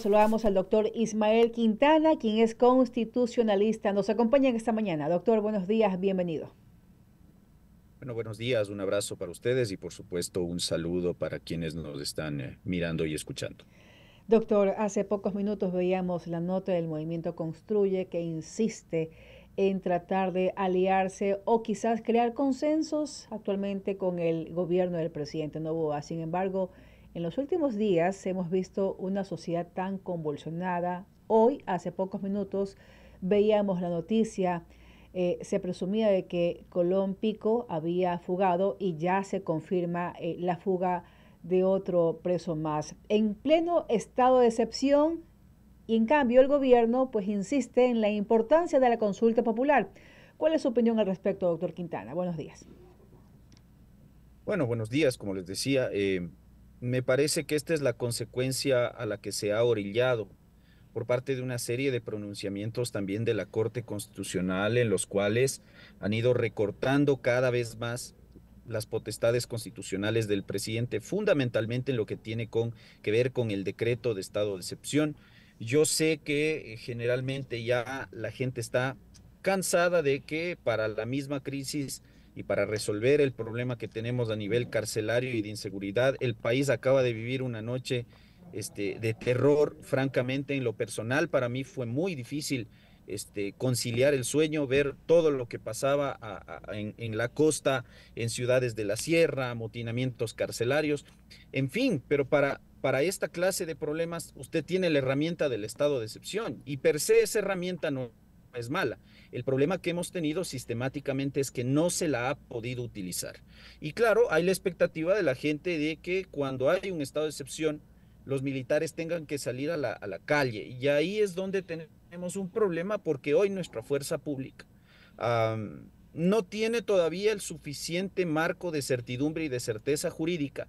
Saludamos al doctor Ismael Quintana, quien es constitucionalista. Nos acompaña esta mañana. Doctor, buenos días, bienvenido. Bueno, buenos días, un abrazo para ustedes y por supuesto un saludo para quienes nos están eh, mirando y escuchando. Doctor, hace pocos minutos veíamos la nota del movimiento Construye que insiste en tratar de aliarse o quizás crear consensos actualmente con el gobierno del presidente Novoa. Sin embargo, en los últimos días hemos visto una sociedad tan convulsionada. Hoy, hace pocos minutos, veíamos la noticia. Eh, se presumía de que Colón Pico había fugado y ya se confirma eh, la fuga de otro preso más. En pleno estado de excepción, y en cambio el gobierno pues insiste en la importancia de la consulta popular. ¿Cuál es su opinión al respecto, doctor Quintana? Buenos días. Bueno, buenos días. Como les decía, eh, me parece que esta es la consecuencia a la que se ha orillado por parte de una serie de pronunciamientos también de la Corte Constitucional en los cuales han ido recortando cada vez más las potestades constitucionales del presidente, fundamentalmente en lo que tiene que ver con el decreto de estado de excepción. Yo sé que eh, generalmente ya la gente está cansada de que para la misma crisis y para resolver el problema que tenemos a nivel carcelario y de inseguridad. El país acaba de vivir una noche este, de terror, francamente, en lo personal para mí fue muy difícil este, conciliar el sueño, ver todo lo que pasaba en, la costa, en ciudades de la sierra, amotinamientos carcelarios, en fin, pero para, para esta clase de problemas usted tiene la herramienta del estado de excepción y per se esa herramienta no es mala. El problema que hemos tenido sistemáticamente es que no se la ha podido utilizar. Y claro, hay la expectativa de la gente de que cuando hay un estado de excepción, los militares tengan que salir a la, calle. Y ahí es donde tenemos un problema porque hoy nuestra fuerza pública no tiene todavía el suficiente marco de certidumbre y de certeza jurídica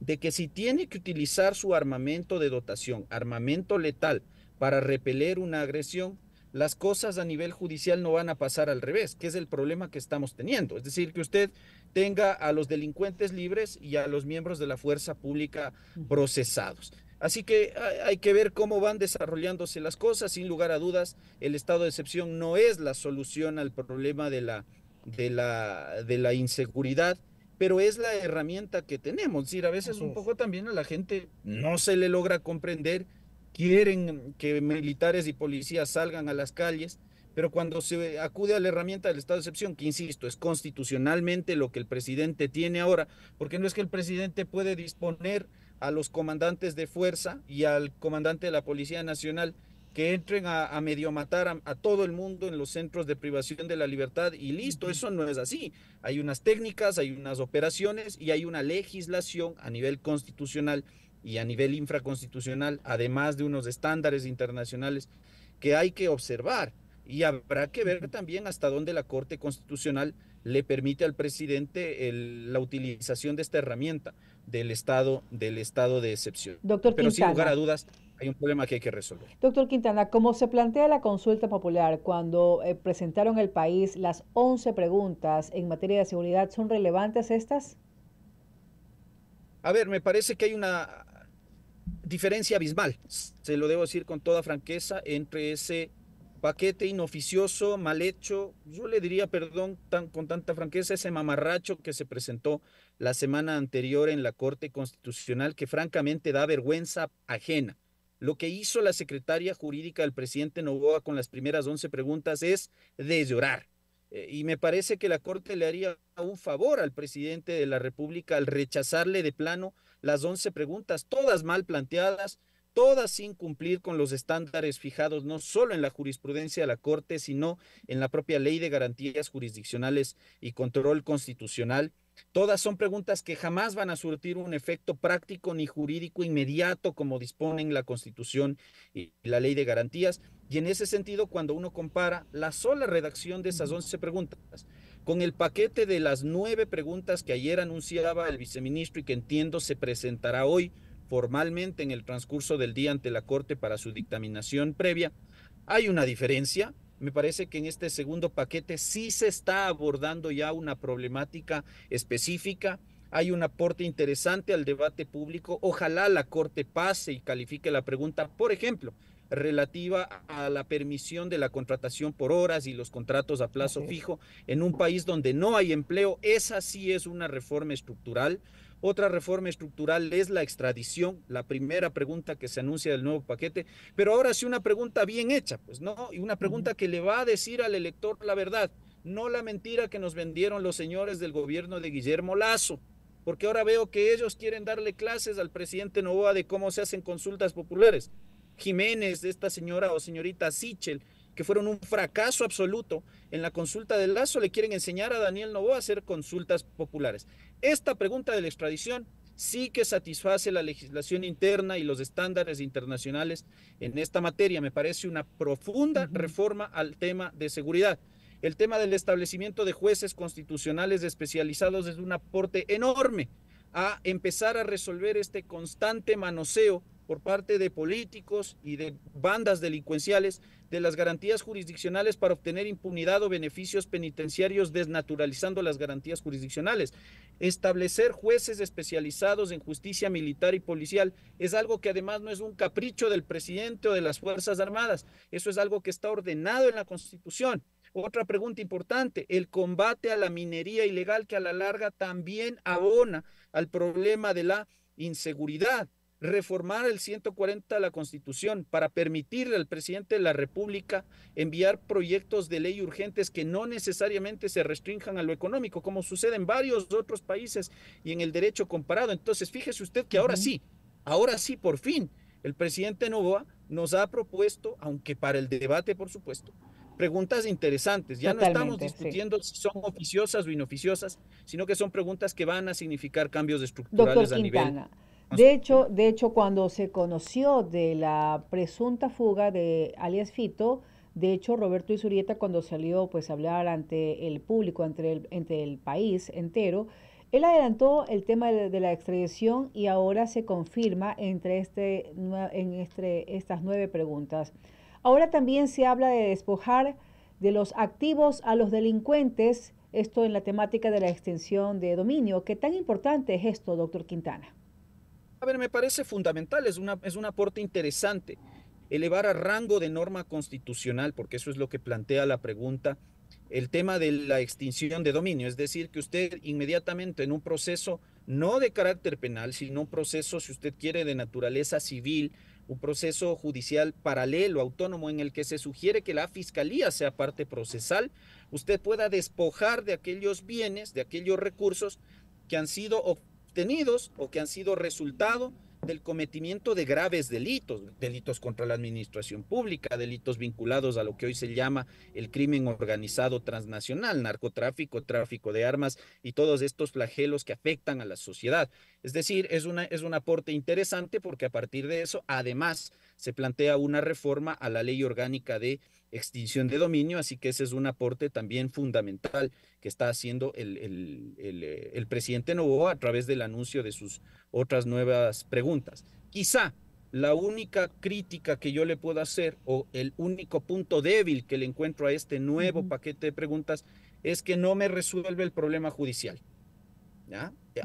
de que si tiene que utilizar su armamento de dotación, armamento letal, para repeler una agresión, las cosas a nivel judicial no van a pasar al revés, que es el problema que estamos teniendo. Es decir, que usted tenga a los delincuentes libres y a los miembros de la fuerza pública procesados. Así que hay que ver cómo van desarrollándose las cosas. Sin lugar a dudas, el estado de excepción no es la solución al problema de la, de la, de la inseguridad, pero es la herramienta que tenemos. Es a veces un poco también a la gente no se le logra comprender quieren que militares y policías salgan a las calles, pero cuando se acude a la herramienta del estado de excepción, que insisto, es constitucionalmente lo que el presidente tiene ahora, porque no es que el presidente puede disponer a los comandantes de fuerza y al comandante de la Policía Nacional que entren a, medio matar a, a, todo el mundo en los centros de privación de la libertad y listo, eso no es así. Hay unas técnicas, hay unas operaciones y hay una legislación a nivel constitucional y a nivel infraconstitucional, además de unos estándares internacionales que hay que observar. Y habrá que ver también hasta dónde la Corte Constitucional le permite al presidente la utilización de esta herramienta del estado, del estado de excepción. Doctor Pero sin lugar a dudas, hay un problema que hay que resolver. Doctor Quintana, como se plantea la consulta popular cuando eh, presentaron el país las 11 preguntas en materia de seguridad, ¿son relevantes estas? A ver, me parece que hay una diferencia abismal, se lo debo decir con toda franqueza, entre ese paquete inoficioso, mal hecho, yo le diría, perdón, tan, con tanta franqueza, ese mamarracho que se presentó la semana anterior en la Corte Constitucional, que francamente da vergüenza ajena. Lo que hizo la secretaria jurídica del presidente Novoa con las primeras 11 preguntas es de llorar. Eh, y me parece que la Corte le haría un favor al presidente de la República al rechazarle de plano las 11 preguntas, todas mal planteadas, todas sin cumplir con los estándares fijados no solo en la jurisprudencia de la Corte, sino en la propia ley de garantías jurisdiccionales y control constitucional. Todas son preguntas que jamás van a surtir un efecto práctico ni jurídico inmediato como disponen la Constitución y la Ley de Garantías. Y en ese sentido, cuando uno compara la sola redacción de esas 11 preguntas con el paquete de las nueve preguntas que ayer anunciaba el viceministro y que entiendo se presentará hoy formalmente en el transcurso del día ante la Corte para su dictaminación previa. Hay una diferencia. Me parece que en este segundo paquete sí se está abordando ya una problemática específica. Hay un aporte interesante al debate público. Ojalá la Corte pase y califique la pregunta, por ejemplo, relativa a la permisión de la contratación por horas y los contratos a plazo fijo en un país donde no hay empleo. Esa sí es una reforma estructural. Otra reforma estructural es la extradición, la primera pregunta que se anuncia del nuevo paquete, pero ahora sí una pregunta bien hecha, pues no, y una pregunta que le va a decir al elector la verdad, no la mentira que nos vendieron los señores del gobierno de Guillermo Lazo porque ahora veo que ellos quieren darle clases al presidente Novoa de cómo se hacen consultas populares. Jiménez, de esta señora o señorita Sichel, que fueron un fracaso absoluto en la consulta del Lazo, le quieren enseñar a Daniel Novoa a hacer consultas populares. Esta pregunta de la extradición sí que satisface la legislación interna y los estándares internacionales en esta materia. Me parece una profunda reforma al tema de seguridad. El tema del establecimiento de jueces constitucionales especializados es un aporte enorme a empezar a resolver este constante manoseo por parte de políticos y de bandas delincuenciales de las garantías jurisdiccionales para obtener impunidad o beneficios penitenciarios desnaturalizando las garantías jurisdiccionales. Establecer jueces especializados en justicia militar y policial es algo que además no es un capricho del presidente o de las Fuerzas Armadas, eso es algo que está ordenado en la Constitución. Otra pregunta importante, el combate a la minería ilegal que a la larga también abona al problema de la inseguridad reformar el 140 de la Constitución para permitirle al presidente de la República enviar proyectos de ley urgentes que no necesariamente se restrinjan a lo económico, como sucede en varios otros países y en el derecho comparado. Entonces, fíjese usted que ahora sí, ahora sí, por fin, el presidente Novoa nos ha propuesto, aunque para el debate, por supuesto, preguntas interesantes. Ya no estamos discutiendo si son oficiosas o inoficiosas, sino que son preguntas que van a significar cambios estructurales a nivel de hecho, de hecho, cuando se conoció de la presunta fuga de alias Fito, de hecho, Roberto Isurieta, cuando salió pues, a hablar ante el público, ante el, el país entero, él adelantó el tema de, la extradición y ahora se confirma entre, este, en este, estas nueve preguntas. Ahora también se habla de despojar de los activos a los delincuentes, esto en la temática de la extensión de dominio. ¿Qué tan importante es esto, doctor Quintana? A ver, me parece fundamental, es, una, es un aporte interesante. Elevar a rango de norma constitucional, porque eso es lo que plantea la pregunta, el tema de la extinción de dominio, es decir, que usted inmediatamente en un proceso no de carácter penal, sino un proceso, si usted quiere, de naturaleza civil, un proceso judicial paralelo, autónomo, en el que se sugiere que la fiscalía sea parte procesal, usted pueda despojar de aquellos bienes, de aquellos recursos que han sido obtenidos o que han sido resultado del cometimiento de graves delitos, delitos contra la administración pública, delitos vinculados a lo que hoy se llama el crimen organizado transnacional, narcotráfico, tráfico de armas y todos estos flagelos que afectan a la sociedad. Es decir, es, una, es un aporte interesante porque a partir de eso, además, se plantea una reforma a la ley orgánica de extinción de dominio, así que ese es un aporte también fundamental que está haciendo el, eh, presidente Novoa a través del anuncio de sus otras nuevas preguntas. Quizá la única crítica que yo le puedo hacer o el único punto débil que le encuentro a este nuevo paquete de preguntas es que no me resuelve el problema judicial.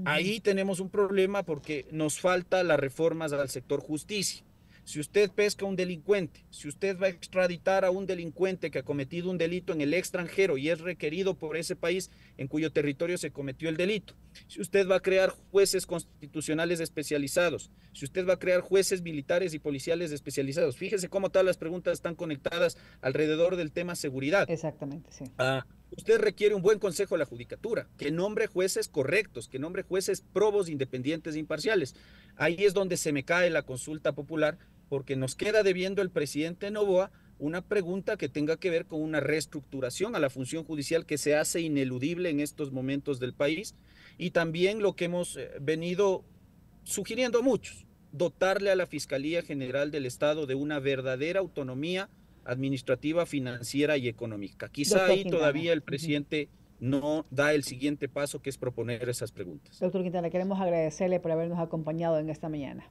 Ahí tenemos un problema porque nos falta las reformas al sector justicia. Si usted pesca a un delincuente, si usted va a extraditar a un delincuente que ha cometido un delito en el extranjero y es requerido por ese país en cuyo territorio se cometió el delito, si usted va a crear jueces constitucionales especializados, si usted va a crear jueces militares y policiales especializados, fíjese cómo todas las preguntas están conectadas alrededor del tema seguridad. Exactamente, sí. Ah, usted requiere un buen consejo a la judicatura, que nombre jueces correctos, que nombre jueces probos, independientes e imparciales. Ahí es donde se me cae la consulta popular porque nos queda debiendo el presidente Novoa una pregunta que tenga que ver con una reestructuración a la función judicial que se hace ineludible en estos momentos del país y también lo que hemos eh, venido sugiriendo muchos, dotarle a la Fiscalía General del Estado de una verdadera autonomía administrativa, financiera y económica. Quizá ahí todavía el presidente no da el siguiente paso que es proponer esas preguntas. Doctor Quintana, queremos agradecerle por habernos acompañado en esta mañana.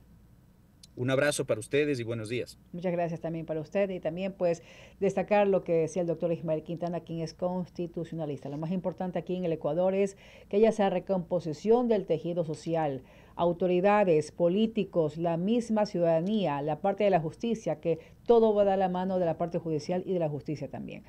Un abrazo para ustedes y buenos días. Muchas gracias también para usted y también pues destacar lo que decía el doctor Ismael Quintana, quien es constitucionalista. Lo más importante aquí en el Ecuador es que haya esa recomposición del tejido social autoridades, políticos, la misma ciudadanía, la parte de la justicia, que todo va a dar la mano de la parte judicial y de la justicia también.